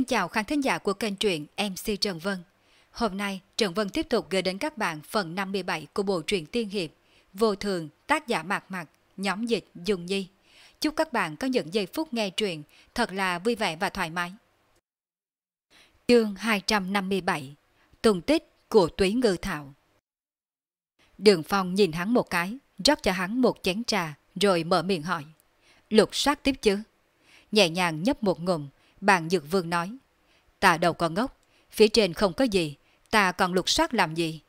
Xin chào khán thính giả của kênh truyện MC Trần Vân. Hôm nay, Trần Vân tiếp tục gửi đến các bạn phần 57 của bộ truyện Tiên Hiệp, Vô Thường, tác giả Mạc Mạc, nhóm dịch Dung Nhi. Chúc các bạn có những giây phút nghe truyện thật là vui vẻ và thoải mái. Chương 257 Tùng tích của Túy Ngư Thảo Đường Phong nhìn hắn một cái, rót cho hắn một chén trà, rồi mở miệng hỏi. Lục soát tiếp chứ? Nhẹ nhàng nhấp một ngụm, bạn Dược Vương nói. Ta đầu còn ngốc, phía trên không có gì, ta còn lục soát làm gì?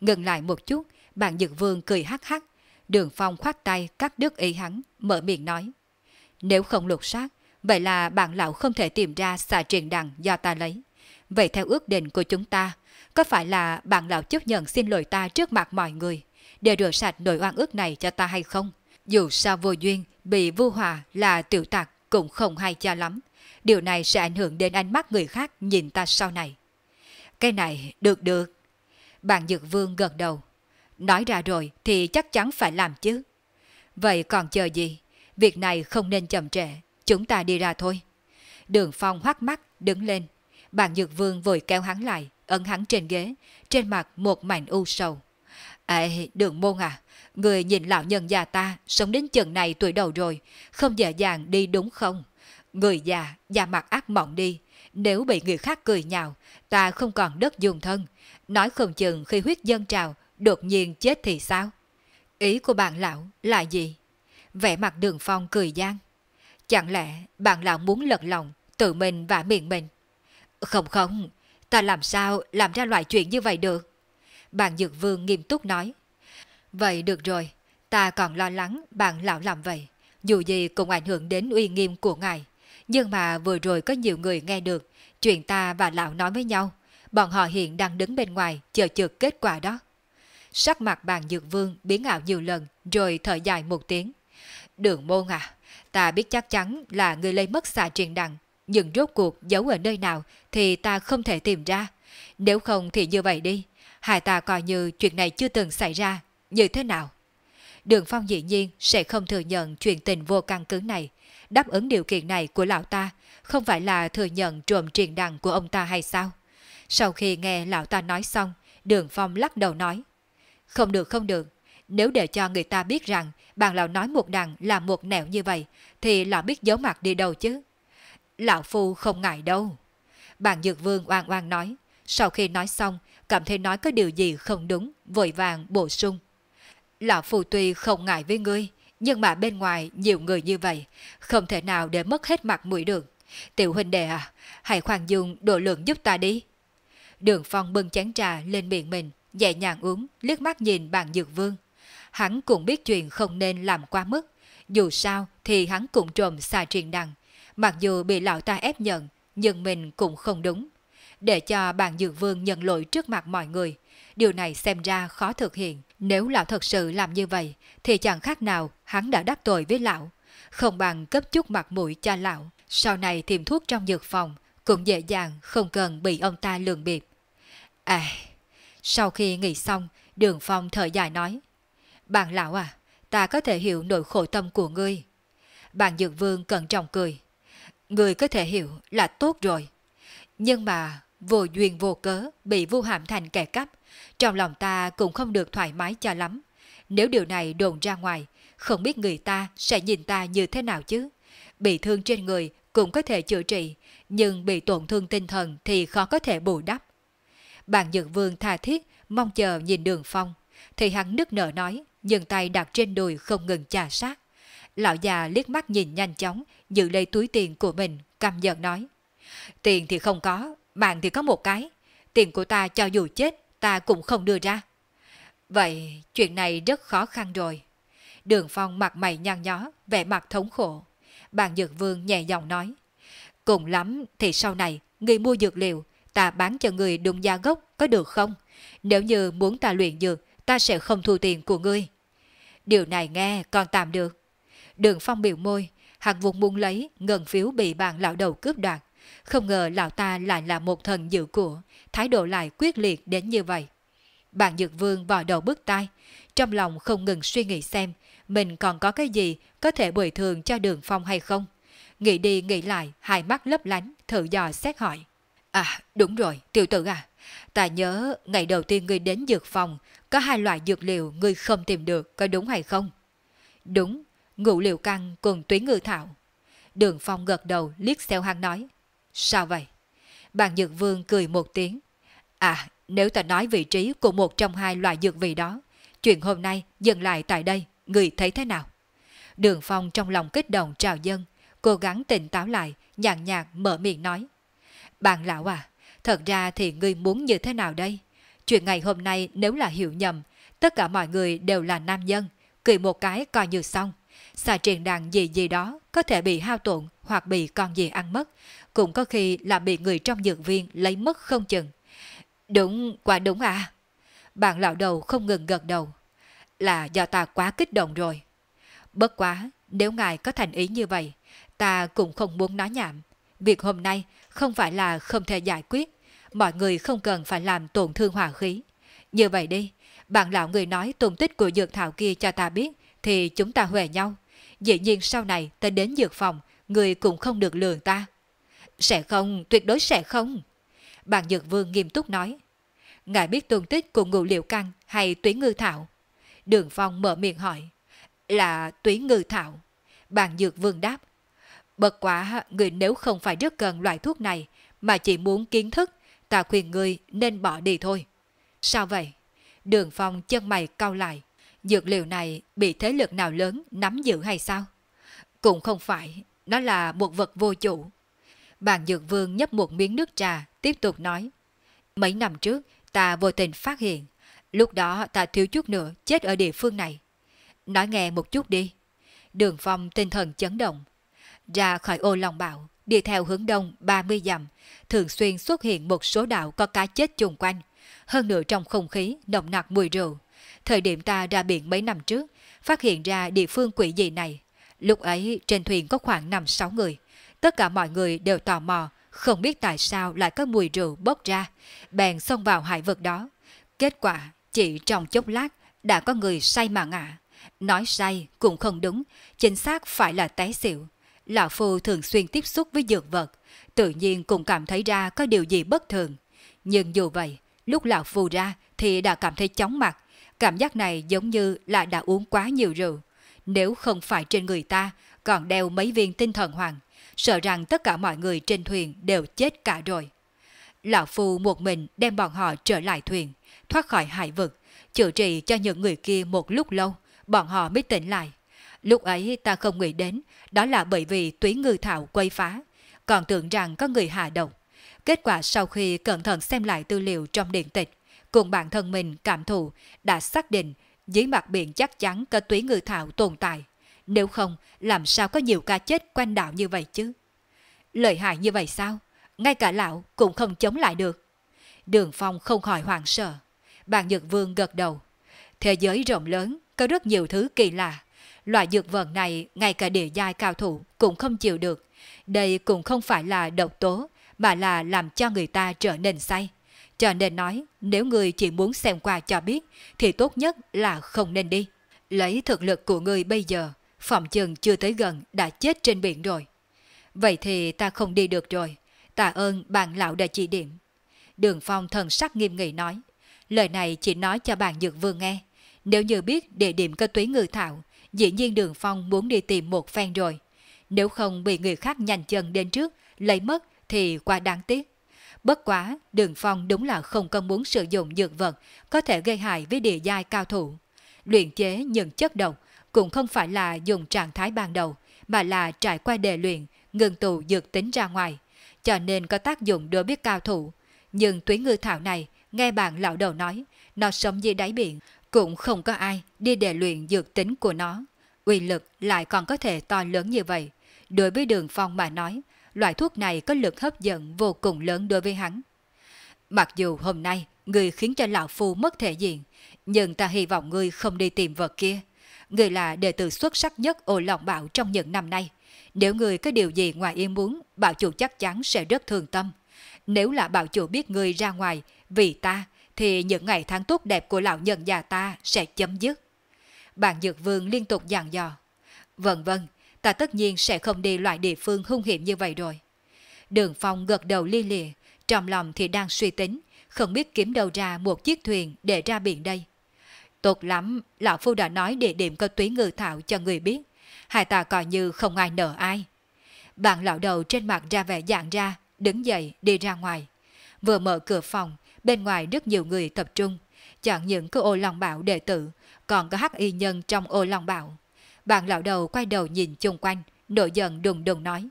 Ngừng lại một chút, bạn Dược Vương cười hắc hắc. Đường Phong khoát tay cắt đứt ý hắn, mở miệng nói. Nếu không lục soát, vậy là bạn lão không thể tìm ra xà truyền đằng do ta lấy. Vậy theo ước định của chúng ta, có phải là bạn lão chấp nhận xin lỗi ta trước mặt mọi người, để rửa sạch nỗi oan ước này cho ta hay không? Dù sao vô duyên, bị vô hòa là tiểu tạc cũng không hay cho lắm điều này sẽ ảnh hưởng đến ánh mắt người khác nhìn ta sau này. Cái này được được. Bạn Dược Vương gật đầu. Nói ra rồi thì chắc chắn phải làm chứ. Vậy còn chờ gì? Việc này không nên chậm trễ. Chúng ta đi ra thôi. Đường Phong hoắc mắt, đứng lên. Bạn Dược Vương vội kéo hắn lại, ấn hắn trên ghế, trên mặt một mảnh u sầu. Ê, đường môn à, người nhìn lão nhân già ta, sống đến chừng này tuổi đầu rồi, không dễ dàng đi đúng không? Người già, da mặt ác mộng đi. Nếu bị người khác cười nhạo, ta không còn đất dùng thân. Nói không chừng khi huyết dân trào, đột nhiên chết thì sao? Ý của bạn lão là gì? Vẻ mặt đường phong cười gian. Chẳng lẽ bạn lão muốn lật lòng tự mình và miệng mình? Không không, ta làm sao làm ra loại chuyện như vậy được? Bạn Dược Vương nghiêm túc nói. Vậy được rồi, ta còn lo lắng bạn lão làm vậy. Dù gì cũng ảnh hưởng đến uy nghiêm của ngài. Nhưng mà vừa rồi có nhiều người nghe được, chuyện ta và lão nói với nhau, bọn họ hiện đang đứng bên ngoài chờ chực kết quả đó. Sắc mặt bàn dược vương biến ảo nhiều lần rồi thở dài một tiếng. Đường môn à, ta biết chắc chắn là người lấy mất xà truyền đằng, nhưng rốt cuộc giấu ở nơi nào thì ta không thể tìm ra. Nếu không thì như vậy đi, hai ta coi như chuyện này chưa từng xảy ra, như thế nào? Đường Phong dĩ nhiên sẽ không thừa nhận chuyện tình vô căn cứ này, đáp ứng điều kiện này của lão ta, không phải là thừa nhận trộm truyền đằng của ông ta hay sao? Sau khi nghe lão ta nói xong, Đường Phong lắc đầu nói. Không được không được, nếu để cho người ta biết rằng bạn lão nói một đằng là một nẻo như vậy, thì lão biết giấu mặt đi đâu chứ? Lão Phu không ngại đâu. Bạn Dược Vương oan oan nói, sau khi nói xong, cảm thấy nói có điều gì không đúng, vội vàng bổ sung. Lão Phu tuy không ngại với ngươi, nhưng mà bên ngoài nhiều người như vậy, không thể nào để mất hết mặt mũi được. Tiểu huynh đệ à, hãy khoan dung độ lượng giúp ta đi. Đường Phong bưng chén trà lên miệng mình, nhẹ nhàng uống, liếc mắt nhìn bàn dược vương. Hắn cũng biết chuyện không nên làm quá mức. Dù sao thì hắn cũng trộm xà truyền đằng. Mặc dù bị lão ta ép nhận, nhưng mình cũng không đúng để cho bàn dược vương nhận lỗi trước mặt mọi người. Điều này xem ra khó thực hiện. Nếu lão thật sự làm như vậy, thì chẳng khác nào hắn đã đắc tội với lão. Không bằng cấp chút mặt mũi cho lão. Sau này tìm thuốc trong dược phòng, cũng dễ dàng không cần bị ông ta lường biệt. À, sau khi nghỉ xong, đường phong thở dài nói. Bạn lão à, ta có thể hiểu nỗi khổ tâm của ngươi. Bạn dược vương cẩn trọng cười. Người có thể hiểu là tốt rồi. Nhưng mà vô duyên vô cớ bị Vu Hàm Thành kẻ cắp, trong lòng ta cũng không được thoải mái cho lắm. Nếu điều này đồn ra ngoài, không biết người ta sẽ nhìn ta như thế nào chứ. Bị thương trên người cũng có thể chữa trị, nhưng bị tổn thương tinh thần thì khó có thể bù đắp. bạn Nhược Vương tha thiết, mong chờ nhìn đường phong. Thì hắn nức nở nói, nhưng tay đặt trên đùi không ngừng chà sát. Lão già liếc mắt nhìn nhanh chóng, giữ lấy túi tiền của mình, căm giận nói. Tiền thì không có, Mạng thì có một cái, tiền của ta cho dù chết ta cũng không đưa ra. Vậy chuyện này rất khó khăn rồi. Đường Phong mặt mày nhăn nhó, vẻ mặt thống khổ. Bàn Dược Vương nhẹ giọng nói. Cùng lắm thì sau này, người mua dược liệu, ta bán cho người đúng gia gốc có được không? Nếu như muốn ta luyện dược, ta sẽ không thu tiền của ngươi. Điều này nghe còn tạm được. Đường Phong biểu môi, hạt vùng muốn lấy ngân phiếu bị bạn lão đầu cướp đoạt, không ngờ lão ta lại là một thần dự của, thái độ lại quyết liệt đến như vậy. Bạn Nhược Vương vò đầu bước tay trong lòng không ngừng suy nghĩ xem mình còn có cái gì có thể bồi thường cho đường phong hay không. Nghĩ đi nghĩ lại, hai mắt lấp lánh, thử dò xét hỏi. À, đúng rồi, tiểu tử à. Ta nhớ ngày đầu tiên ngươi đến dược phòng, có hai loại dược liệu ngươi không tìm được, có đúng hay không? Đúng, ngũ liệu căng cùng tuyến ngư thảo. Đường phong gật đầu liếc xeo hăng nói. Sao vậy? Bàn dược vương cười một tiếng. À, nếu ta nói vị trí của một trong hai loại dược vị đó, chuyện hôm nay dừng lại tại đây, người thấy thế nào? Đường Phong trong lòng kích động trào dân, cố gắng tỉnh táo lại, nhàn nhạt mở miệng nói. Bạn lão à, thật ra thì ngươi muốn như thế nào đây? Chuyện ngày hôm nay nếu là hiểu nhầm, tất cả mọi người đều là nam nhân, cười một cái coi như xong. Xà truyền đàn gì gì đó có thể bị hao tổn hoặc bị con gì ăn mất, cũng có khi là bị người trong dược viên lấy mất không chừng. Đúng, quả đúng à. Bạn lão đầu không ngừng gật đầu. Là do ta quá kích động rồi. Bất quá, nếu ngài có thành ý như vậy, ta cũng không muốn nói nhảm. Việc hôm nay không phải là không thể giải quyết. Mọi người không cần phải làm tổn thương hòa khí. Như vậy đi, bạn lão người nói tung tích của dược thảo kia cho ta biết, thì chúng ta huề nhau. Dĩ nhiên sau này ta đến dược phòng, người cũng không được lường ta. Sẽ không, tuyệt đối sẽ không. Bàn Dược Vương nghiêm túc nói. Ngài biết tung tích của ngụ liệu căng hay túy ngư thảo? Đường Phong mở miệng hỏi. Là túy ngư thảo. Bàn Dược Vương đáp. Bật quả người nếu không phải rất cần loại thuốc này mà chỉ muốn kiến thức, ta khuyên người nên bỏ đi thôi. Sao vậy? Đường Phong chân mày cau lại. Dược liệu này bị thế lực nào lớn nắm giữ hay sao? Cũng không phải, nó là một vật vô chủ. Bàn Dược Vương nhấp một miếng nước trà, tiếp tục nói. Mấy năm trước, ta vô tình phát hiện. Lúc đó ta thiếu chút nữa chết ở địa phương này. Nói nghe một chút đi. Đường Phong tinh thần chấn động. Ra khỏi ô lòng bạo, đi theo hướng đông 30 dặm, thường xuyên xuất hiện một số đạo có cá chết chung quanh. Hơn nữa trong không khí, nồng nặc mùi rượu. Thời điểm ta ra biển mấy năm trước, phát hiện ra địa phương quỷ dị này. Lúc ấy trên thuyền có khoảng 5-6 người. Tất cả mọi người đều tò mò, không biết tại sao lại có mùi rượu bốc ra, bèn xông vào hải vực đó. Kết quả, chỉ trong chốc lát, đã có người say mà ngã. Nói say cũng không đúng, chính xác phải là té xỉu. Lão Phu thường xuyên tiếp xúc với dược vật, tự nhiên cũng cảm thấy ra có điều gì bất thường. Nhưng dù vậy, lúc Lão Phu ra thì đã cảm thấy chóng mặt, cảm giác này giống như là đã uống quá nhiều rượu. Nếu không phải trên người ta, còn đeo mấy viên tinh thần hoàng, sợ rằng tất cả mọi người trên thuyền đều chết cả rồi. Lão Phu một mình đem bọn họ trở lại thuyền, thoát khỏi hải vực, chữa trị cho những người kia một lúc lâu, bọn họ mới tỉnh lại. Lúc ấy ta không nghĩ đến, đó là bởi vì túy ngư thảo quấy phá, còn tưởng rằng có người hạ độc. Kết quả sau khi cẩn thận xem lại tư liệu trong điện tịch, cùng bản thân mình cảm thụ đã xác định dưới mặt biển chắc chắn có túy ngư thảo tồn tại. Nếu không, làm sao có nhiều ca chết quanh đảo như vậy chứ? Lợi hại như vậy sao? Ngay cả lão cũng không chống lại được. Đường Phong không khỏi hoảng sợ. bạn Nhật Vương gật đầu. Thế giới rộng lớn, có rất nhiều thứ kỳ lạ. Loại dược vận này ngay cả địa giai cao thủ cũng không chịu được. Đây cũng không phải là độc tố, mà là làm cho người ta trở nên say. Cho nên nói, nếu người chỉ muốn xem qua cho biết, thì tốt nhất là không nên đi. Lấy thực lực của người bây giờ, Phòng chừng chưa tới gần đã chết trên biển rồi. Vậy thì ta không đi được rồi. Tạ ơn bạn lão đã chỉ điểm. Đường Phong thần sắc nghiêm nghị nói. Lời này chỉ nói cho bạn Dược Vương nghe. Nếu như biết địa điểm cơ túy người thảo, dĩ nhiên Đường Phong muốn đi tìm một phen rồi. Nếu không bị người khác nhanh chân đến trước, lấy mất thì quá đáng tiếc. Bất quá, Đường Phong đúng là không cần muốn sử dụng dược vật có thể gây hại với địa giai cao thủ. Luyện chế những chất độc cũng không phải là dùng trạng thái ban đầu, mà là trải qua đề luyện, ngừng tụ dược tính ra ngoài, cho nên có tác dụng đối biết cao thủ. Nhưng tuyến ngư thảo này, nghe bạn lão đầu nói, nó sống dưới đáy biển, cũng không có ai đi đề luyện dược tính của nó. Uy lực lại còn có thể to lớn như vậy. Đối với đường phong mà nói, loại thuốc này có lực hấp dẫn vô cùng lớn đối với hắn. Mặc dù hôm nay người khiến cho lão phu mất thể diện, nhưng ta hy vọng ngươi không đi tìm vật kia người là đệ tử xuất sắc nhất ô lòng bảo trong những năm nay. Nếu người có điều gì ngoài ý muốn, bảo chủ chắc chắn sẽ rất thương tâm. Nếu là bảo chủ biết người ra ngoài, vì ta, thì những ngày tháng tốt đẹp của lão nhân già ta sẽ chấm dứt. Bạn Dược Vương liên tục dặn dò. vân vân, ta tất nhiên sẽ không đi loại địa phương hung hiểm như vậy rồi. Đường Phong gật đầu li lìa, trong lòng thì đang suy tính, không biết kiếm đâu ra một chiếc thuyền để ra biển đây. Tốt lắm, Lão Phu đã nói địa điểm có túy ngư thảo cho người biết. Hai ta coi như không ai nợ ai. Bạn lão đầu trên mặt ra vẻ dạng ra, đứng dậy đi ra ngoài. Vừa mở cửa phòng, bên ngoài rất nhiều người tập trung. Chẳng những cơ ô lòng bảo đệ tử, còn có hắc y nhân trong ô lòng bảo. Bạn lão đầu quay đầu nhìn chung quanh, nội giận đùng đùng nói.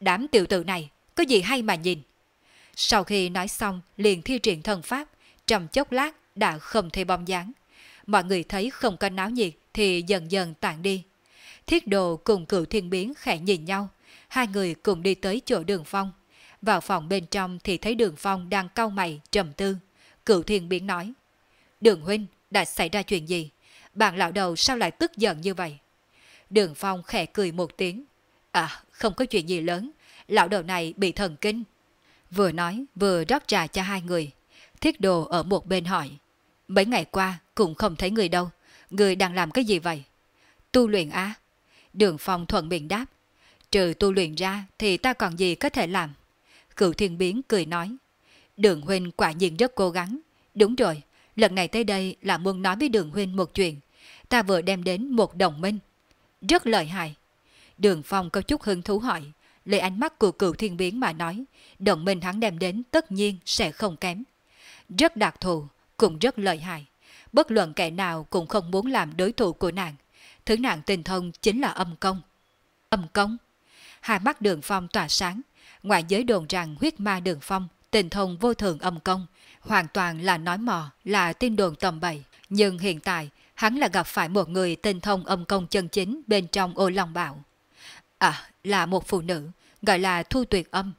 Đám tiểu tử này, có gì hay mà nhìn. Sau khi nói xong, liền thi triển thần pháp, trầm chốc lát đã không thấy bóng dáng mọi người thấy không có náo nhiệt thì dần dần tản đi. Thiết đồ cùng cựu thiên biến khẽ nhìn nhau, hai người cùng đi tới chỗ đường phong. Vào phòng bên trong thì thấy đường phong đang cau mày, trầm tư. Cựu thiên biến nói, đường huynh đã xảy ra chuyện gì? Bạn lão đầu sao lại tức giận như vậy? Đường phong khẽ cười một tiếng. À, không có chuyện gì lớn, lão đầu này bị thần kinh. Vừa nói, vừa rót trà cho hai người. Thiết đồ ở một bên hỏi. Mấy ngày qua cũng không thấy người đâu. Người đang làm cái gì vậy? Tu luyện á? Đường Phong thuận miệng đáp. Trừ tu luyện ra thì ta còn gì có thể làm? Cựu thiên biến cười nói. Đường huynh quả nhiên rất cố gắng. Đúng rồi, lần này tới đây là muốn nói với đường huynh một chuyện. Ta vừa đem đến một đồng minh. Rất lợi hại. Đường Phong có chút hứng thú hỏi. Lấy ánh mắt của cựu thiên biến mà nói. Đồng minh hắn đem đến tất nhiên sẽ không kém. Rất đặc thù cũng rất lợi hại. Bất luận kẻ nào cũng không muốn làm đối thủ của nàng. Thứ nàng tình thông chính là âm công. Âm công? Hai mắt đường phong tỏa sáng. Ngoại giới đồn rằng huyết ma đường phong, tình thông vô thường âm công. Hoàn toàn là nói mò, là tin đồn tầm bậy. Nhưng hiện tại, hắn là gặp phải một người tinh thông âm công chân chính bên trong ô long bảo. À, là một phụ nữ, gọi là thu tuyệt âm.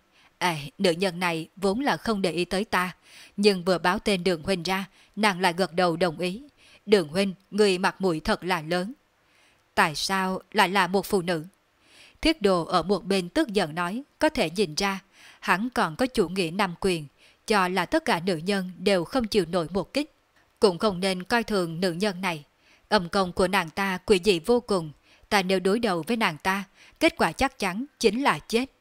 À, nữ nhân này vốn là không để ý tới ta, nhưng vừa báo tên Đường Huynh ra, nàng lại gật đầu đồng ý. Đường Huynh, người mặt mũi thật là lớn. Tại sao lại là một phụ nữ? Thiết đồ ở một bên tức giận nói, có thể nhìn ra, hắn còn có chủ nghĩa nam quyền, cho là tất cả nữ nhân đều không chịu nổi một kích. Cũng không nên coi thường nữ nhân này. Âm công của nàng ta quỷ dị vô cùng, ta nếu đối đầu với nàng ta, kết quả chắc chắn chính là chết.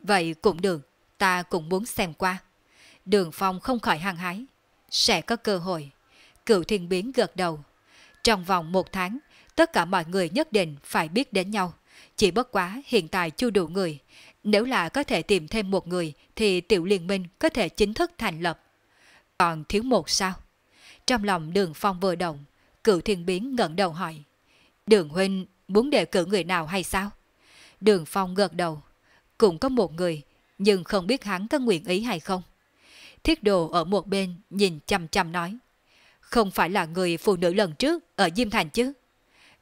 Vậy cũng được, ta cũng muốn xem qua. Đường Phong không khỏi hăng hái. Sẽ có cơ hội. Cựu thiên biến gật đầu. Trong vòng một tháng, tất cả mọi người nhất định phải biết đến nhau. Chỉ bất quá hiện tại chưa đủ người. Nếu là có thể tìm thêm một người thì tiểu liên minh có thể chính thức thành lập. Còn thiếu một sao? Trong lòng đường phong vừa động, cựu thiên biến ngẩng đầu hỏi. Đường huynh muốn để cử người nào hay sao? Đường phong gật đầu. Cũng có một người nhưng không biết hắn có nguyện ý hay không. Thiết đồ ở một bên nhìn chăm chăm nói. Không phải là người phụ nữ lần trước ở Diêm Thành chứ?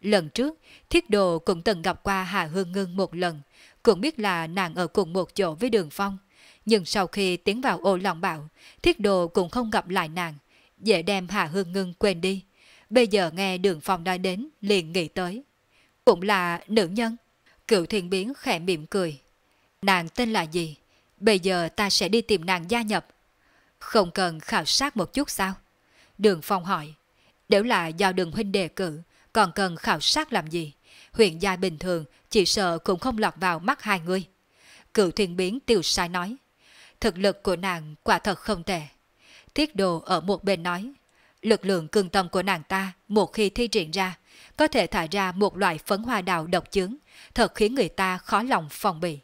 Lần trước, Thiết đồ cũng từng gặp qua Hà Hương Ngưng một lần, cũng biết là nàng ở cùng một chỗ với Đường Phong. Nhưng sau khi tiến vào ô lòng bạo, Thiết đồ cũng không gặp lại nàng, dễ đem Hà Hương Ngưng quên đi. Bây giờ nghe Đường Phong nói đến, liền nghĩ tới. Cũng là nữ nhân. Cựu thiên biến khẽ mỉm cười. Nàng tên là gì? Bây giờ ta sẽ đi tìm nàng gia nhập. Không cần khảo sát một chút sao? Đường Phong hỏi. Đều là do đường huynh đề cử, còn cần khảo sát làm gì? Huyện gia bình thường chỉ sợ cũng không lọt vào mắt hai người. Cựu thuyền biến tiêu sai nói. Thực lực của nàng quả thật không tệ. Thiết đồ ở một bên nói. Lực lượng cương tâm của nàng ta một khi thi triển ra, có thể thả ra một loại phấn hoa đào độc chứng, thật khiến người ta khó lòng phòng bị.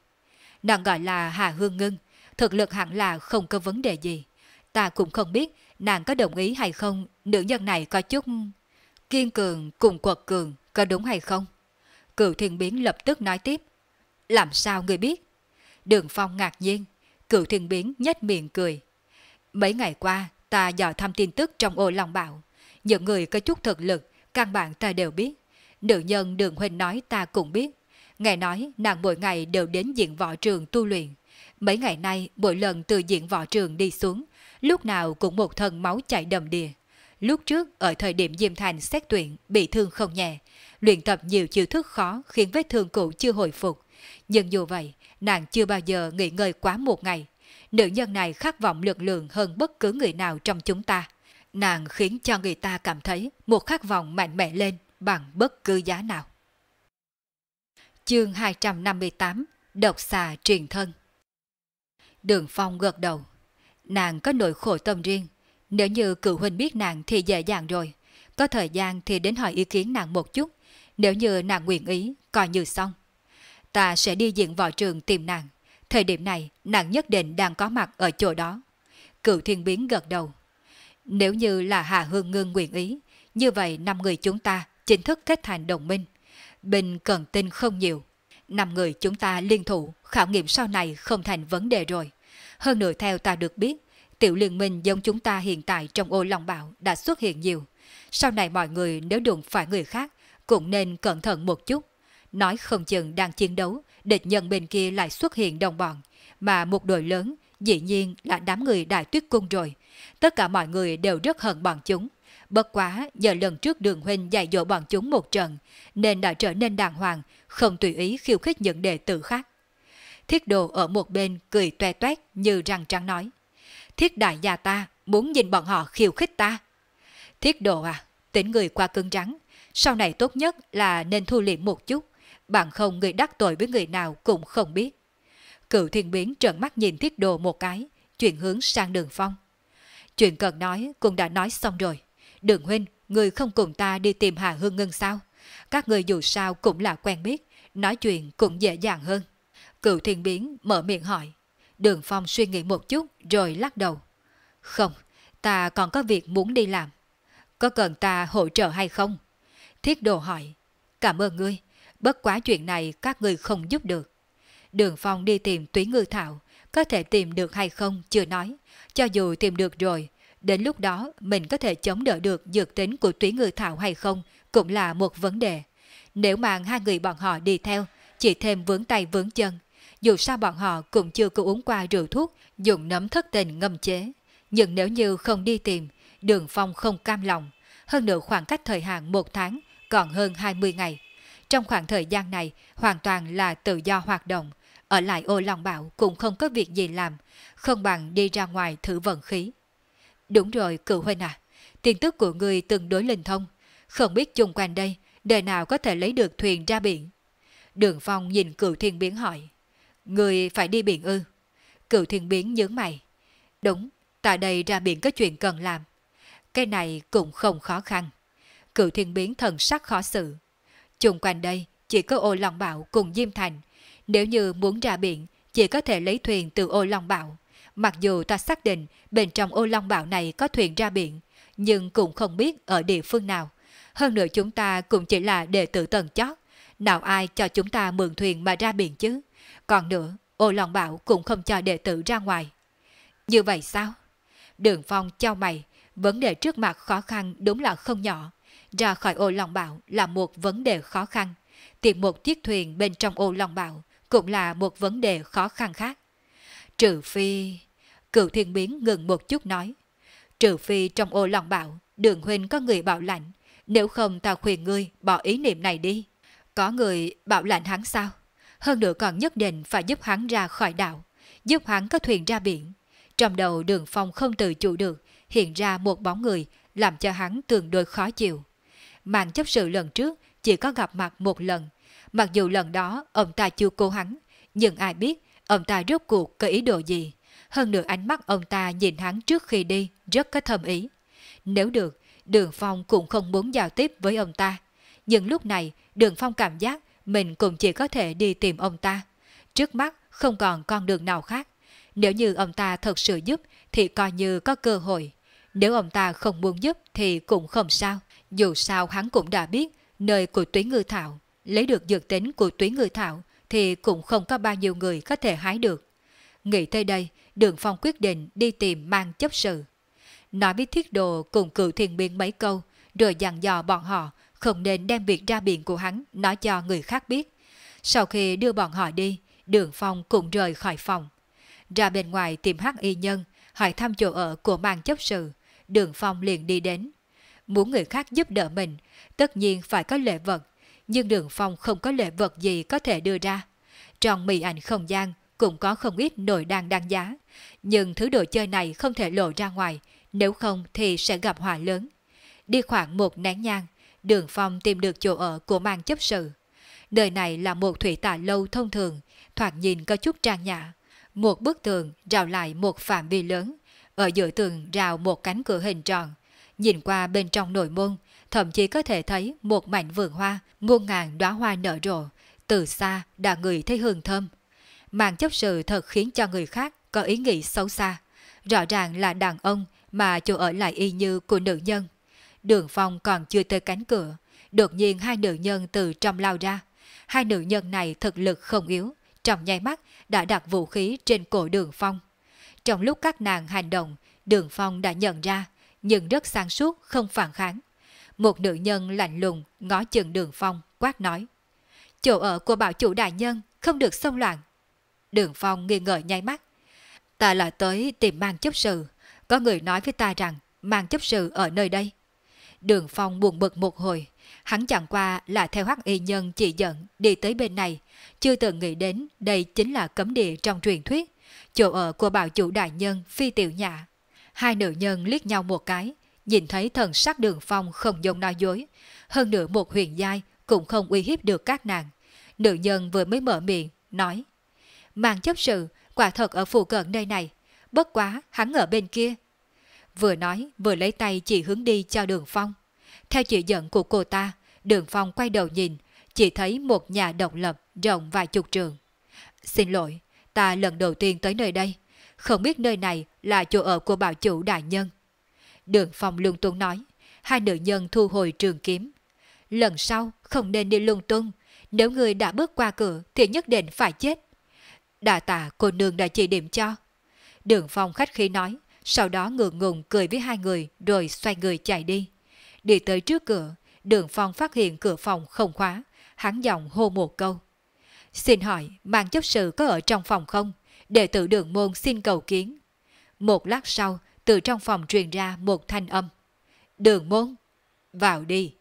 Nàng gọi là Hà Hương Ngưng, thực lực hẳn là không có vấn đề gì. Ta cũng không biết nàng có đồng ý hay không, nữ nhân này có chút kiên cường cùng quật cường, có đúng hay không? Cựu thiên biến lập tức nói tiếp. Làm sao người biết? Đường Phong ngạc nhiên, cựu thiên biến nhếch miệng cười. Mấy ngày qua, ta dò thăm tin tức trong ô lòng Bảo Những người có chút thực lực, căn bản ta đều biết. Nữ nhân đường huynh nói ta cũng biết. Nghe nói nàng mỗi ngày đều đến diện võ trường tu luyện. Mấy ngày nay mỗi lần từ diện võ trường đi xuống, lúc nào cũng một thân máu chảy đầm đìa. Lúc trước ở thời điểm Diêm Thành xét tuyển bị thương không nhẹ, luyện tập nhiều chiêu thức khó khiến vết thương cũ chưa hồi phục. Nhưng dù vậy, nàng chưa bao giờ nghỉ ngơi quá một ngày. Nữ nhân này khát vọng lực lượng hơn bất cứ người nào trong chúng ta. Nàng khiến cho người ta cảm thấy một khát vọng mạnh mẽ lên bằng bất cứ giá nào. Chương 258 Độc xà truyền thân Đường Phong gật đầu. Nàng có nỗi khổ tâm riêng. Nếu như cựu huynh biết nàng thì dễ dàng rồi. Có thời gian thì đến hỏi ý kiến nàng một chút. Nếu như nàng nguyện ý, coi như xong. Ta sẽ đi diện võ trường tìm nàng. Thời điểm này, nàng nhất định đang có mặt ở chỗ đó. Cựu thiên biến gật đầu. Nếu như là Hà Hương Ngương nguyện ý, như vậy năm người chúng ta chính thức kết thành đồng minh. Bình cần tin không nhiều. Năm người chúng ta liên thủ, khảo nghiệm sau này không thành vấn đề rồi. Hơn nữa theo ta được biết, tiểu liên minh giống chúng ta hiện tại trong ô long bảo đã xuất hiện nhiều. Sau này mọi người nếu đụng phải người khác, cũng nên cẩn thận một chút. Nói không chừng đang chiến đấu, địch nhân bên kia lại xuất hiện đồng bọn, mà một đội lớn dĩ nhiên là đám người đại tuyết cung rồi. Tất cả mọi người đều rất hận bọn chúng. Bất quá giờ lần trước đường huynh dạy dỗ bọn chúng một trận, nên đã trở nên đàng hoàng, không tùy ý khiêu khích những đệ tử khác. Thiết đồ ở một bên cười toe toét như răng trắng nói. Thiết đại gia ta muốn nhìn bọn họ khiêu khích ta. Thiết đồ à, tính người qua cứng trắng sau này tốt nhất là nên thu liệm một chút, bằng không người đắc tội với người nào cũng không biết. Cựu thiên biến trợn mắt nhìn thiết đồ một cái, chuyển hướng sang đường phong. Chuyện cần nói cũng đã nói xong rồi. Đường huynh, người không cùng ta đi tìm Hà Hương Ngân sao? Các người dù sao cũng là quen biết, nói chuyện cũng dễ dàng hơn. Cựu thiên biến mở miệng hỏi. Đường Phong suy nghĩ một chút rồi lắc đầu. Không, ta còn có việc muốn đi làm. Có cần ta hỗ trợ hay không? Thiết đồ hỏi. Cảm ơn ngươi, bất quá chuyện này các người không giúp được. Đường Phong đi tìm túy ngư thảo, có thể tìm được hay không chưa nói. Cho dù tìm được rồi, Đến lúc đó mình có thể chống đỡ được dược tính của túy ngư thảo hay không cũng là một vấn đề. Nếu mang hai người bọn họ đi theo, chỉ thêm vướng tay vướng chân. Dù sao bọn họ cũng chưa có uống qua rượu thuốc, dùng nấm thất tình ngâm chế. Nhưng nếu như không đi tìm, đường phong không cam lòng. Hơn nữa khoảng cách thời hạn một tháng, còn hơn 20 ngày. Trong khoảng thời gian này, hoàn toàn là tự do hoạt động. Ở lại ô lòng bảo cũng không có việc gì làm, không bằng đi ra ngoài thử vận khí. Đúng rồi, cựu huynh à. Tin tức của người từng đối linh thông. Không biết chung quanh đây, đời nào có thể lấy được thuyền ra biển. Đường Phong nhìn cựu thiên biến hỏi. Người phải đi biển ư? Cựu thiên biến nhớ mày. Đúng, tại đây ra biển có chuyện cần làm. Cái này cũng không khó khăn. Cựu thiên biến thần sắc khó xử. Chung quanh đây chỉ có ô long bạo cùng Diêm Thành. Nếu như muốn ra biển, chỉ có thể lấy thuyền từ ô long bạo. Mặc dù ta xác định bên trong ô long bạo này có thuyền ra biển, nhưng cũng không biết ở địa phương nào. Hơn nữa chúng ta cũng chỉ là đệ tử tầng chót. Nào ai cho chúng ta mượn thuyền mà ra biển chứ? Còn nữa, ô long bạo cũng không cho đệ tử ra ngoài. Như vậy sao? Đường phong cho mày, vấn đề trước mặt khó khăn đúng là không nhỏ. Ra khỏi ô long bạo là một vấn đề khó khăn. Tìm một chiếc thuyền bên trong ô long bạo cũng là một vấn đề khó khăn khác. Trừ phi... Cựu thiên biến ngừng một chút nói. Trừ phi trong ô lòng bạo, đường huynh có người bảo lạnh. Nếu không ta khuyên ngươi bỏ ý niệm này đi. Có người bảo lạnh hắn sao? Hơn nữa còn nhất định phải giúp hắn ra khỏi đảo, giúp hắn có thuyền ra biển. Trong đầu đường phong không tự chủ được, hiện ra một bóng người làm cho hắn tương đối khó chịu. Màn chấp sự lần trước chỉ có gặp mặt một lần. Mặc dù lần đó ông ta chưa cố hắn, nhưng ai biết ông ta rốt cuộc có ý đồ gì. Hơn nữa ánh mắt ông ta nhìn hắn trước khi đi rất có thâm ý. Nếu được, Đường Phong cũng không muốn giao tiếp với ông ta. Nhưng lúc này, Đường Phong cảm giác mình cũng chỉ có thể đi tìm ông ta. Trước mắt không còn con đường nào khác. Nếu như ông ta thật sự giúp thì coi như có cơ hội. Nếu ông ta không muốn giúp thì cũng không sao. Dù sao hắn cũng đã biết nơi của túy ngư thảo. Lấy được dược tính của túy ngư thảo thì cũng không có bao nhiêu người có thể hái được. Nghĩ tới đây, Đường Phong quyết định đi tìm mang chấp sự. Nói với thiết đồ cùng cựu thiên biên mấy câu, rồi dặn dò bọn họ không nên đem việc ra biển của hắn nói cho người khác biết. Sau khi đưa bọn họ đi, Đường Phong cũng rời khỏi phòng. Ra bên ngoài tìm hắc y nhân, hỏi thăm chỗ ở của mang chấp sự, Đường Phong liền đi đến. Muốn người khác giúp đỡ mình, tất nhiên phải có lễ vật nhưng đường phong không có lệ vật gì có thể đưa ra. Trong mì ảnh không gian cũng có không ít nội đan đáng giá, nhưng thứ đồ chơi này không thể lộ ra ngoài, nếu không thì sẽ gặp họa lớn. Đi khoảng một nén nhang, đường phong tìm được chỗ ở của mang chấp sự. Nơi này là một thủy tạ lâu thông thường, thoạt nhìn có chút trang nhã. Một bức tường rào lại một phạm vi lớn, ở giữa tường rào một cánh cửa hình tròn. Nhìn qua bên trong nội môn thậm chí có thể thấy một mảnh vườn hoa, muôn ngàn đóa hoa nở rộ, từ xa đã ngửi thấy hương thơm. Màn chấp sự thật khiến cho người khác có ý nghĩ xấu xa. Rõ ràng là đàn ông mà chỗ ở lại y như của nữ nhân. Đường phong còn chưa tới cánh cửa, đột nhiên hai nữ nhân từ trong lao ra. Hai nữ nhân này thực lực không yếu, trong nháy mắt đã đặt vũ khí trên cổ đường phong. Trong lúc các nàng hành động, đường phong đã nhận ra, nhưng rất sáng suốt không phản kháng. Một nữ nhân lạnh lùng ngó chừng đường phong quát nói. Chỗ ở của bảo chủ đại nhân không được xông loạn. Đường phong nghi ngờ nháy mắt. Ta là tới tìm mang chấp sự. Có người nói với ta rằng mang chấp sự ở nơi đây. Đường phong buồn bực một hồi. Hắn chẳng qua là theo hắc y nhân chỉ dẫn đi tới bên này. Chưa từng nghĩ đến đây chính là cấm địa trong truyền thuyết. Chỗ ở của bảo chủ đại nhân phi tiểu nhã. Hai nữ nhân liếc nhau một cái nhìn thấy thần sắc đường phong không giống nói dối. Hơn nữa một huyền giai cũng không uy hiếp được các nàng. Nữ nhân vừa mới mở miệng, nói. Mang chấp sự, quả thật ở phụ cận nơi này. Bất quá, hắn ở bên kia. Vừa nói, vừa lấy tay chỉ hướng đi cho đường phong. Theo chỉ dẫn của cô ta, đường phong quay đầu nhìn, chỉ thấy một nhà độc lập rộng vài chục trường. Xin lỗi, ta lần đầu tiên tới nơi đây. Không biết nơi này là chỗ ở của bảo chủ đại nhân. Đường phòng lung tung nói, hai nữ nhân thu hồi trường kiếm. Lần sau không nên đi lung tung, nếu người đã bước qua cửa thì nhất định phải chết. Đà tạ cô nương đã chỉ điểm cho. Đường phòng khách khí nói, sau đó ngượng ngùng cười với hai người rồi xoay người chạy đi. Đi tới trước cửa, Đường phòng phát hiện cửa phòng không khóa, hắn giọng hô một câu. Xin hỏi, mang chấp sự có ở trong phòng không? Đệ tử đường môn xin cầu kiến. Một lát sau, từ trong phòng truyền ra một thanh âm. Đường môn, vào đi.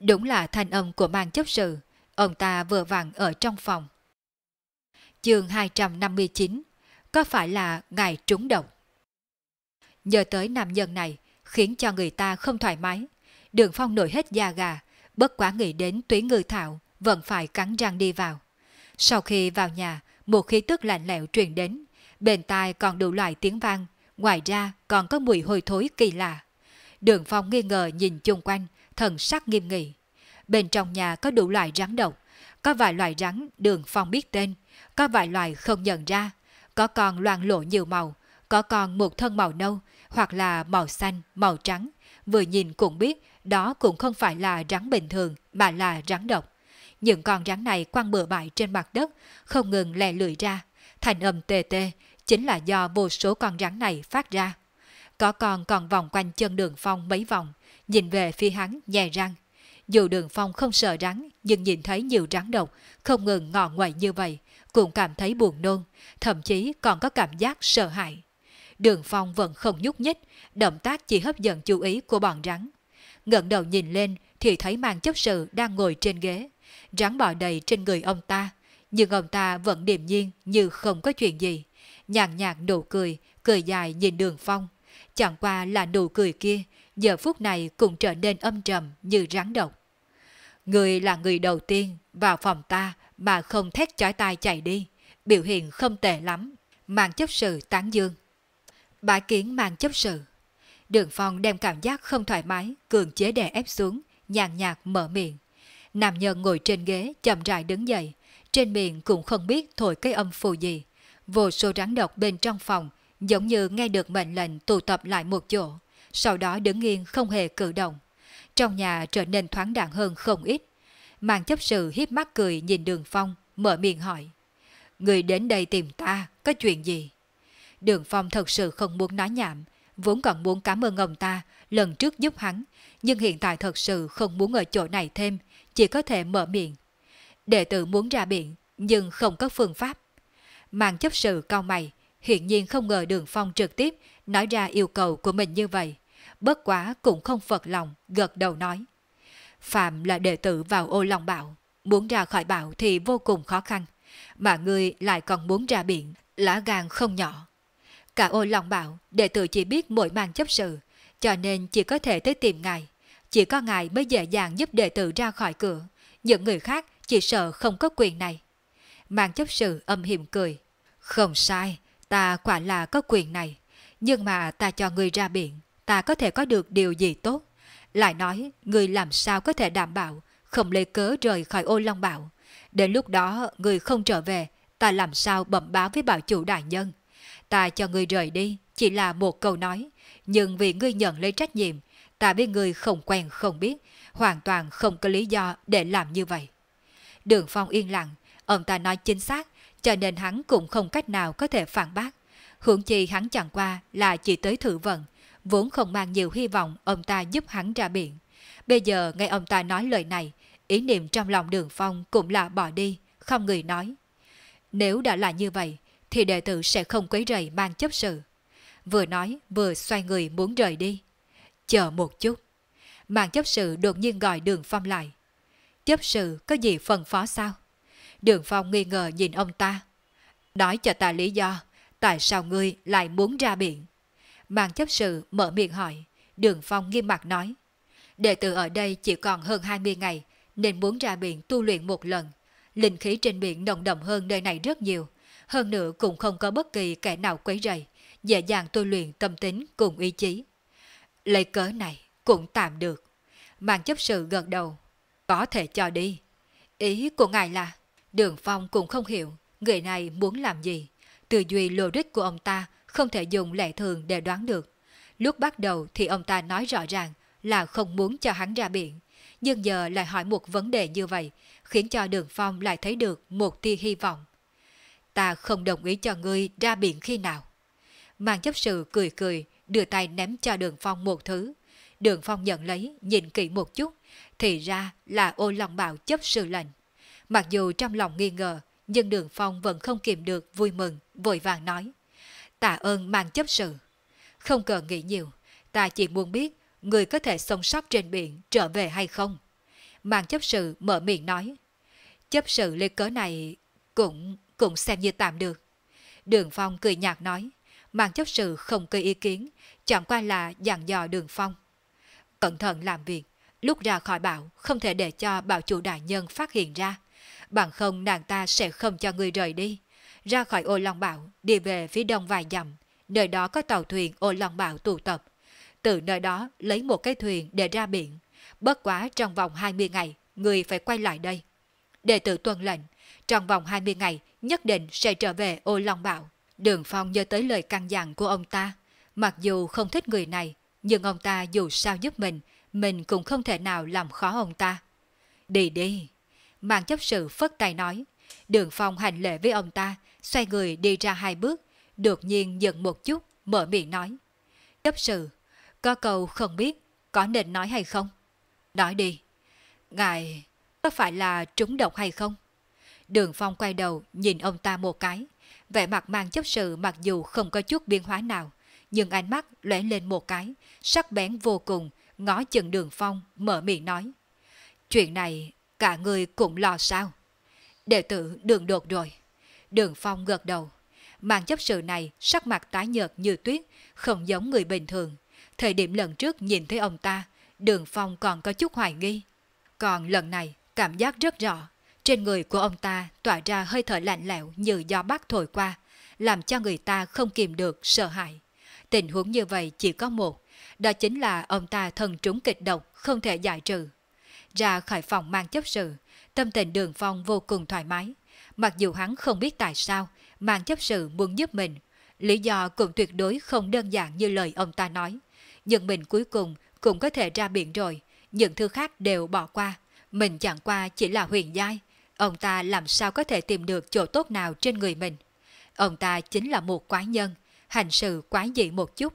Đúng là thanh âm của mang chấp sự, ông ta vừa vặn ở trong phòng. chương 259, có phải là ngài trúng độc? Nhờ tới nam nhân này, khiến cho người ta không thoải mái. Đường phong nổi hết da gà, bất quá nghĩ đến tuyến ngư thảo, vẫn phải cắn răng đi vào. Sau khi vào nhà, một khí tức lạnh lẽo truyền đến, bên tai còn đủ loại tiếng vang ngoài ra còn có mùi hôi thối kỳ lạ. Đường Phong nghi ngờ nhìn chung quanh, thần sắc nghiêm nghị. Bên trong nhà có đủ loại rắn độc, có vài loài rắn Đường Phong biết tên, có vài loài không nhận ra, có con loang lộ nhiều màu, có con một thân màu nâu hoặc là màu xanh, màu trắng. Vừa nhìn cũng biết đó cũng không phải là rắn bình thường mà là rắn độc. Những con rắn này quăng bừa bãi trên mặt đất, không ngừng lè lưỡi ra, thành âm tê tê, chính là do vô số con rắn này phát ra. Có con còn vòng quanh chân đường phong mấy vòng, nhìn về phía hắn nhè răng. Dù đường phong không sợ rắn, nhưng nhìn thấy nhiều rắn độc, không ngừng ngọ nguậy như vậy, cũng cảm thấy buồn nôn, thậm chí còn có cảm giác sợ hãi. Đường phong vẫn không nhúc nhích, động tác chỉ hấp dẫn chú ý của bọn rắn. ngẩng đầu nhìn lên thì thấy mang chấp sự đang ngồi trên ghế, rắn bò đầy trên người ông ta, nhưng ông ta vẫn điềm nhiên như không có chuyện gì nhàn nhạt nụ cười, cười dài nhìn đường phong. Chẳng qua là nụ cười kia, giờ phút này cũng trở nên âm trầm như rắn độc. Người là người đầu tiên vào phòng ta mà không thét chói tai chạy đi, biểu hiện không tệ lắm, mang chấp sự tán dương. Bãi kiến mang chấp sự. Đường Phong đem cảm giác không thoải mái, cường chế đè ép xuống, nhàn nhạt mở miệng. Nam nhân ngồi trên ghế chậm rãi đứng dậy, trên miệng cũng không biết thổi cái âm phù gì. Vô số rắn độc bên trong phòng giống như nghe được mệnh lệnh tụ tập lại một chỗ, sau đó đứng yên không hề cử động. Trong nhà trở nên thoáng đẳng hơn không ít. Màn chấp sự hiếp mắt cười nhìn đường phong, mở miệng hỏi. Người đến đây tìm ta, có chuyện gì? Đường phong thật sự không muốn nói nhảm, vốn còn muốn cảm ơn ông ta lần trước giúp hắn, nhưng hiện tại thật sự không muốn ở chỗ này thêm, chỉ có thể mở miệng. Đệ tử muốn ra biển, nhưng không có phương pháp. Màn chấp sự cao mày, hiện nhiên không ngờ Đường Phong trực tiếp nói ra yêu cầu của mình như vậy. Bất quá cũng không phật lòng, gật đầu nói. Phạm là đệ tử vào ô long bảo muốn ra khỏi bảo thì vô cùng khó khăn, mà ngươi lại còn muốn ra biển, lá gan không nhỏ. Cả ô long bảo đệ tử chỉ biết mỗi mang chấp sự, cho nên chỉ có thể tới tìm ngài. Chỉ có ngài mới dễ dàng giúp đệ tử ra khỏi cửa, những người khác chỉ sợ không có quyền này. mang chấp sự âm hiểm cười, không sai, ta quả là có quyền này. Nhưng mà ta cho người ra biển, ta có thể có được điều gì tốt. Lại nói, người làm sao có thể đảm bảo không lấy cớ rời khỏi ô Long Bảo. Đến lúc đó, người không trở về, ta làm sao bẩm báo với bảo chủ đại nhân. Ta cho người rời đi, chỉ là một câu nói. Nhưng vì ngươi nhận lấy trách nhiệm, ta biết người không quen không biết, hoàn toàn không có lý do để làm như vậy. Đường Phong yên lặng, ông ta nói chính xác cho nên hắn cũng không cách nào có thể phản bác. Hưởng chi hắn chẳng qua là chỉ tới thử vận, vốn không mang nhiều hy vọng ông ta giúp hắn ra biển. Bây giờ nghe ông ta nói lời này, ý niệm trong lòng đường phong cũng là bỏ đi, không người nói. Nếu đã là như vậy, thì đệ tử sẽ không quấy rầy mang chấp sự. Vừa nói, vừa xoay người muốn rời đi. Chờ một chút. Mang chấp sự đột nhiên gọi đường phong lại. Chấp sự có gì phần phó sao? Đường Phong nghi ngờ nhìn ông ta. Nói cho ta lý do, tại sao ngươi lại muốn ra biển? Mang chấp sự mở miệng hỏi, Đường Phong nghiêm mặt nói. Đệ tử ở đây chỉ còn hơn 20 ngày, nên muốn ra biển tu luyện một lần. Linh khí trên biển nồng đậm hơn nơi này rất nhiều, hơn nữa cũng không có bất kỳ kẻ nào quấy rầy, dễ dàng tu luyện tâm tính cùng ý chí. Lấy cớ này cũng tạm được. Mang chấp sự gật đầu, có thể cho đi. Ý của ngài là Đường Phong cũng không hiểu người này muốn làm gì. Tư duy logic của ông ta không thể dùng lệ thường để đoán được. Lúc bắt đầu thì ông ta nói rõ ràng là không muốn cho hắn ra biển. Nhưng giờ lại hỏi một vấn đề như vậy, khiến cho Đường Phong lại thấy được một tia hy vọng. Ta không đồng ý cho ngươi ra biển khi nào. Mang chấp sự cười cười, đưa tay ném cho Đường Phong một thứ. Đường Phong nhận lấy, nhìn kỹ một chút, thì ra là ô lòng bạo chấp sự lệnh. Mặc dù trong lòng nghi ngờ, nhưng đường phong vẫn không kìm được vui mừng, vội vàng nói. Tạ ơn mang chấp sự. Không cần nghĩ nhiều, ta chỉ muốn biết người có thể sống sót trên biển trở về hay không. Mang chấp sự mở miệng nói. Chấp sự lê cớ này cũng cũng xem như tạm được. Đường phong cười nhạt nói. Mang chấp sự không gây ý kiến, chẳng qua là dặn dò đường phong. Cẩn thận làm việc, lúc ra khỏi bão không thể để cho bảo chủ đại nhân phát hiện ra bằng không nàng ta sẽ không cho người rời đi. Ra khỏi ô Long Bảo, đi về phía đông vài dặm, nơi đó có tàu thuyền ô Long Bảo tụ tập. Từ nơi đó lấy một cái thuyền để ra biển. Bất quá trong vòng 20 ngày, người phải quay lại đây. Đệ tử tuân lệnh, trong vòng 20 ngày nhất định sẽ trở về ô Long Bảo. Đường Phong nhớ tới lời căn dặn của ông ta. Mặc dù không thích người này, nhưng ông ta dù sao giúp mình, mình cũng không thể nào làm khó ông ta. Đi đi mang chấp sự phất tay nói. Đường Phong hành lễ với ông ta, xoay người đi ra hai bước, đột nhiên dừng một chút, mở miệng nói. Chấp sự, có câu không biết, có nên nói hay không? Nói đi. Ngài, có phải là trúng độc hay không? Đường Phong quay đầu nhìn ông ta một cái. Vẻ mặt mang chấp sự mặc dù không có chút biến hóa nào, nhưng ánh mắt lóe lên một cái, sắc bén vô cùng, ngó chừng đường Phong, mở miệng nói. Chuyện này Cả người cũng lo sao. Đệ tử đường đột rồi. Đường phong gật đầu. Màn chấp sự này sắc mặt tái nhợt như tuyết, không giống người bình thường. Thời điểm lần trước nhìn thấy ông ta, đường phong còn có chút hoài nghi. Còn lần này, cảm giác rất rõ. Trên người của ông ta tỏa ra hơi thở lạnh lẽo như gió bắc thổi qua, làm cho người ta không kìm được sợ hãi. Tình huống như vậy chỉ có một, đó chính là ông ta thần trúng kịch độc không thể giải trừ. Ra khỏi phòng mang chấp sự, tâm tình đường phong vô cùng thoải mái. Mặc dù hắn không biết tại sao mang chấp sự muốn giúp mình, lý do cũng tuyệt đối không đơn giản như lời ông ta nói. Nhưng mình cuối cùng cũng có thể ra biển rồi, những thứ khác đều bỏ qua. Mình chẳng qua chỉ là huyền giai, ông ta làm sao có thể tìm được chỗ tốt nào trên người mình. Ông ta chính là một quái nhân, hành sự quái dị một chút.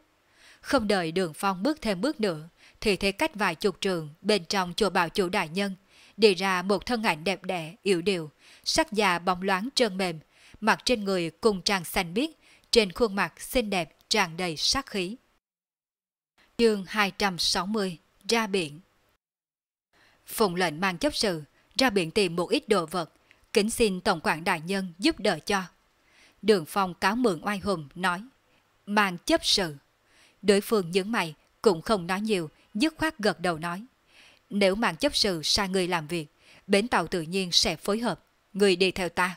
Không đợi đường phong bước thêm bước nữa, thì thấy cách vài chục trường bên trong chùa bảo chủ đại nhân, đi ra một thân ảnh đẹp đẽ, yếu điệu, sắc già bóng loáng trơn mềm, mặt trên người cùng tràng xanh biếc, trên khuôn mặt xinh đẹp tràn đầy sát khí. Chương 260 Ra biển Phụng lệnh mang chấp sự, ra biển tìm một ít đồ vật, kính xin Tổng quản đại nhân giúp đỡ cho. Đường Phong cáo mượn oai hùng nói, mang chấp sự. Đối phương nhướng mày, cũng không nói nhiều, dứt khoát gật đầu nói. Nếu mạng chấp sự sai người làm việc, bến tàu tự nhiên sẽ phối hợp, người đi theo ta.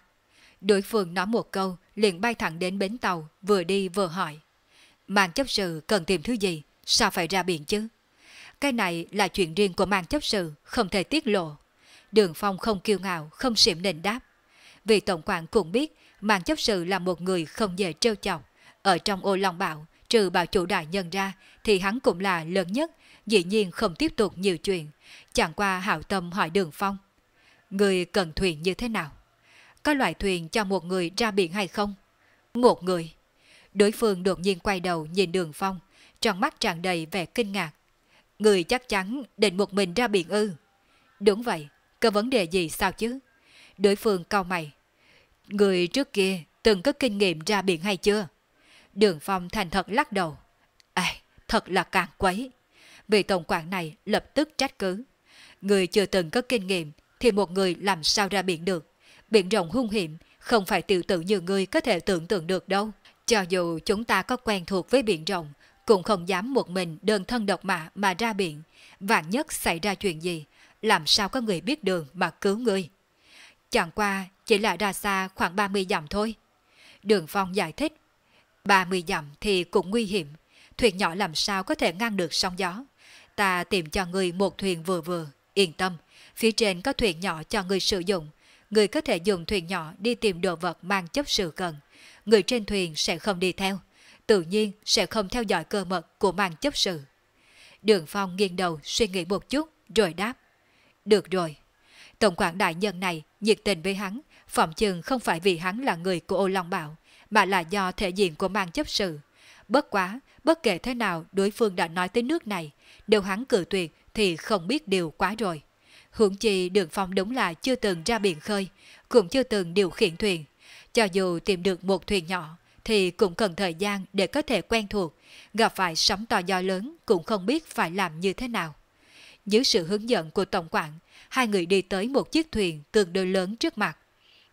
Đối phương nói một câu, liền bay thẳng đến bến tàu, vừa đi vừa hỏi. Mạng chấp sự cần tìm thứ gì, sao phải ra biển chứ? Cái này là chuyện riêng của mạng chấp sự, không thể tiết lộ. Đường Phong không kiêu ngạo, không xỉm nền đáp. Vì Tổng quản cũng biết, mạng chấp sự là một người không dễ trêu chọc. Ở trong ô long bạo, trừ bảo chủ đại nhân ra, thì hắn cũng là lớn nhất, dĩ nhiên không tiếp tục nhiều chuyện. Chẳng qua hảo tâm hỏi đường phong. Người cần thuyền như thế nào? Có loại thuyền cho một người ra biển hay không? Một người. Đối phương đột nhiên quay đầu nhìn đường phong, trong mắt tràn đầy vẻ kinh ngạc. Người chắc chắn định một mình ra biển ư. Đúng vậy, có vấn đề gì sao chứ? Đối phương cau mày. Người trước kia từng có kinh nghiệm ra biển hay chưa? Đường Phong thành thật lắc đầu. À, thật là càng quấy vị tổng quản này lập tức trách cứ. Người chưa từng có kinh nghiệm thì một người làm sao ra biển được. Biển rộng hung hiểm, không phải tiểu tử như người có thể tưởng tượng được đâu. Cho dù chúng ta có quen thuộc với biển rộng, cũng không dám một mình đơn thân độc mã mà ra biển. Vạn nhất xảy ra chuyện gì, làm sao có người biết đường mà cứu người. Chẳng qua chỉ là ra xa khoảng 30 dặm thôi. Đường Phong giải thích, 30 dặm thì cũng nguy hiểm, thuyền nhỏ làm sao có thể ngăn được sóng gió ta tìm cho người một thuyền vừa vừa, yên tâm, phía trên có thuyền nhỏ cho người sử dụng, người có thể dùng thuyền nhỏ đi tìm đồ vật mang chấp sự cần, người trên thuyền sẽ không đi theo, tự nhiên sẽ không theo dõi cơ mật của mang chấp sự. Đường Phong nghiêng đầu suy nghĩ một chút rồi đáp, được rồi. Tổng quản đại nhân này nhiệt tình với hắn, phỏng chừng không phải vì hắn là người của Ô Long Bảo, mà là do thể diện của mang chấp sự. Bất quá, bất kể thế nào đối phương đã nói tới nước này, Đều hắn cự tuyệt thì không biết điều quá rồi. Hưởng chi Đường Phong đúng là chưa từng ra biển khơi, cũng chưa từng điều khiển thuyền. Cho dù tìm được một thuyền nhỏ, thì cũng cần thời gian để có thể quen thuộc, gặp phải sóng to gió lớn cũng không biết phải làm như thế nào. Dưới sự hướng dẫn của Tổng quản, hai người đi tới một chiếc thuyền tương đối lớn trước mặt.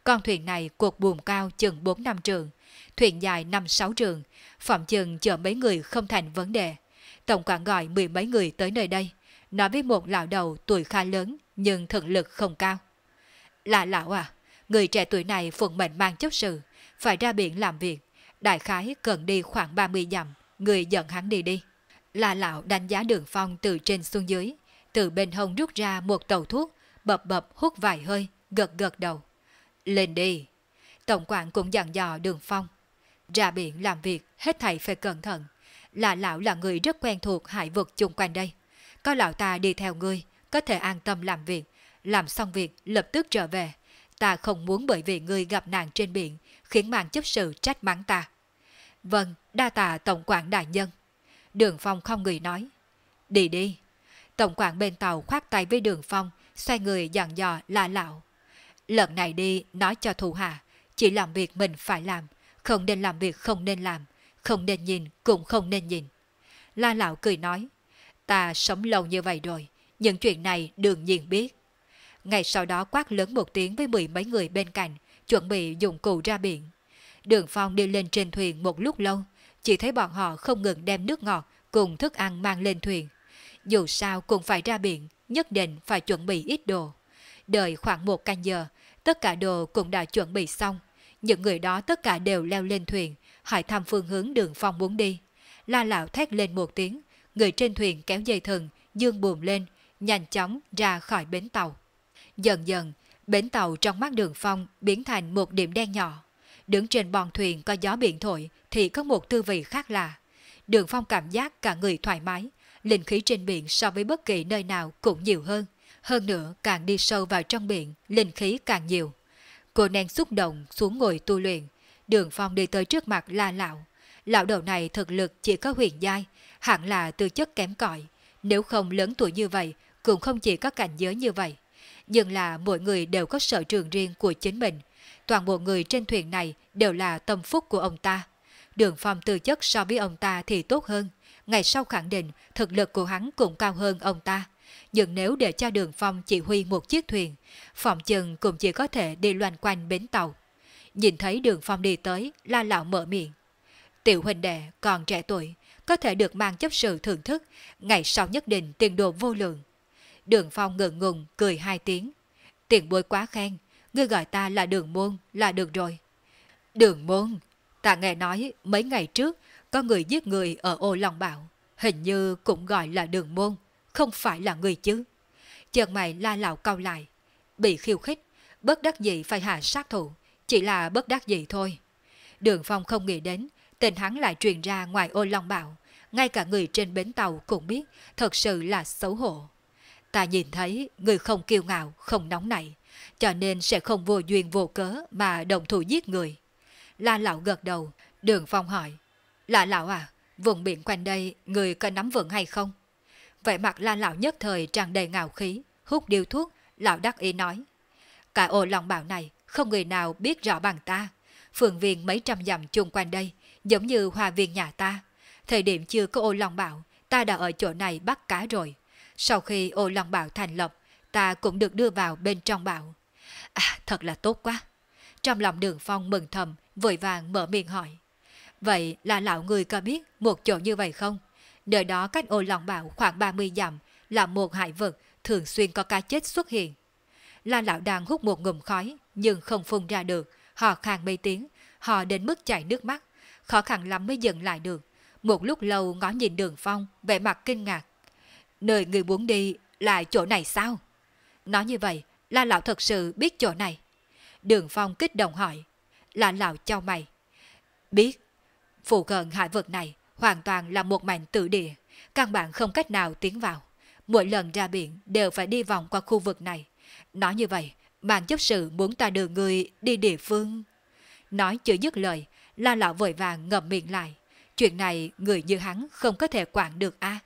Con thuyền này cột buồm cao chừng 4 năm trường, thuyền dài 5-6 trường, phạm chừng chở mấy người không thành vấn đề tổng quản gọi mười mấy người tới nơi đây, nói với một lão đầu tuổi khá lớn nhưng thực lực không cao. Là lão à, người trẻ tuổi này phụng mệnh mang chấp sự, phải ra biển làm việc, đại khái cần đi khoảng 30 dặm, người dẫn hắn đi đi. Là lão đánh giá đường phong từ trên xuống dưới, từ bên hông rút ra một tàu thuốc, bập bập hút vài hơi, gật gật đầu. Lên đi. Tổng quản cũng dặn dò đường phong. Ra biển làm việc, hết thảy phải cẩn thận, là lão là người rất quen thuộc hải vực chung quanh đây. Có lão ta đi theo ngươi, có thể an tâm làm việc, làm xong việc lập tức trở về. Ta không muốn bởi vì ngươi gặp nạn trên biển, khiến mạng chấp sự trách mắng ta. Vâng, đa tạ Tổng quản đại nhân. Đường Phong không người nói. Đi đi. Tổng quản bên tàu khoát tay với Đường Phong, xoay người dặn dò là lão. Lần này đi, nói cho thủ hạ, chỉ làm việc mình phải làm, không nên làm việc không nên làm, không nên nhìn cũng không nên nhìn. La Lão cười nói, ta sống lâu như vậy rồi, những chuyện này đương nhiên biết. Ngày sau đó quát lớn một tiếng với mười mấy người bên cạnh, chuẩn bị dụng cụ ra biển. Đường Phong đi lên trên thuyền một lúc lâu, chỉ thấy bọn họ không ngừng đem nước ngọt cùng thức ăn mang lên thuyền. Dù sao cũng phải ra biển, nhất định phải chuẩn bị ít đồ. Đợi khoảng một canh giờ, tất cả đồ cũng đã chuẩn bị xong. Những người đó tất cả đều leo lên thuyền, hỏi thăm phương hướng đường phong muốn đi. La lão thét lên một tiếng, người trên thuyền kéo dây thừng, dương buồm lên, nhanh chóng ra khỏi bến tàu. Dần dần, bến tàu trong mắt đường phong biến thành một điểm đen nhỏ. Đứng trên bòn thuyền có gió biển thổi thì có một tư vị khác lạ. Đường phong cảm giác cả người thoải mái, linh khí trên biển so với bất kỳ nơi nào cũng nhiều hơn. Hơn nữa, càng đi sâu vào trong biển, linh khí càng nhiều. Cô nàng xúc động xuống ngồi tu luyện, Đường Phong đi tới trước mặt la lão. Lão đầu này thực lực chỉ có huyền giai, hẳn là tư chất kém cỏi. Nếu không lớn tuổi như vậy, cũng không chỉ có cảnh giới như vậy. Nhưng là mỗi người đều có sở trường riêng của chính mình. Toàn bộ người trên thuyền này đều là tâm phúc của ông ta. Đường Phong tư chất so với ông ta thì tốt hơn. Ngày sau khẳng định thực lực của hắn cũng cao hơn ông ta. Nhưng nếu để cho Đường Phong chỉ huy một chiếc thuyền, phòng chừng cũng chỉ có thể đi loanh quanh bến tàu. Nhìn thấy đường phong đi tới, la lão mở miệng. Tiểu huynh đệ còn trẻ tuổi, có thể được mang chấp sự thưởng thức, ngày sau nhất định tiền đồ vô lượng. Đường phong ngượng ngùng, cười hai tiếng. Tiền bối quá khen, ngươi gọi ta là đường môn là được rồi. Đường môn, ta nghe nói mấy ngày trước có người giết người ở ô Long Bảo, hình như cũng gọi là đường môn, không phải là người chứ. Chợt mày la lão cau lại, bị khiêu khích, bất đắc dĩ phải hạ sát thủ, chỉ là bất đắc dĩ thôi. Đường Phong không nghĩ đến, tên hắn lại truyền ra ngoài ô long bạo. Ngay cả người trên bến tàu cũng biết, thật sự là xấu hổ. Ta nhìn thấy người không kiêu ngạo, không nóng nảy, cho nên sẽ không vô duyên vô cớ mà đồng thủ giết người. La lão gật đầu, đường phong hỏi. La lão à, vùng biển quanh đây người có nắm vững hay không? Vẻ mặt la lão nhất thời tràn đầy ngạo khí, hút điêu thuốc, lão đắc ý nói. Cả ô lòng bảo này không người nào biết rõ bằng ta. Phường viên mấy trăm dặm chung quanh đây, giống như hòa viên nhà ta. Thời điểm chưa có ô long bảo, ta đã ở chỗ này bắt cá rồi. Sau khi ô long bảo thành lập, ta cũng được đưa vào bên trong bảo. À, thật là tốt quá. Trong lòng đường phong mừng thầm, vội vàng mở miệng hỏi. Vậy là lão người có biết một chỗ như vậy không? Nơi đó cách ô long bảo khoảng 30 dặm là một hải vực thường xuyên có cá chết xuất hiện. La lão đang hút một ngụm khói, nhưng không phun ra được, họ khàn mấy tiếng, họ đến mức chảy nước mắt, khó khăn lắm mới dừng lại được. Một lúc lâu ngó nhìn đường phong, vẻ mặt kinh ngạc. Nơi người muốn đi là chỗ này sao? Nói như vậy là lão thật sự biết chỗ này. Đường phong kích động hỏi. Là lão cho mày. Biết. Phụ gần hải vực này hoàn toàn là một mảnh tự địa. Căn bản không cách nào tiến vào. Mỗi lần ra biển đều phải đi vòng qua khu vực này. Nói như vậy, bạn chấp sự muốn ta đưa người đi địa phương. Nói chưa dứt lời, la lão vội vàng ngậm miệng lại. Chuyện này người như hắn không có thể quản được a. À.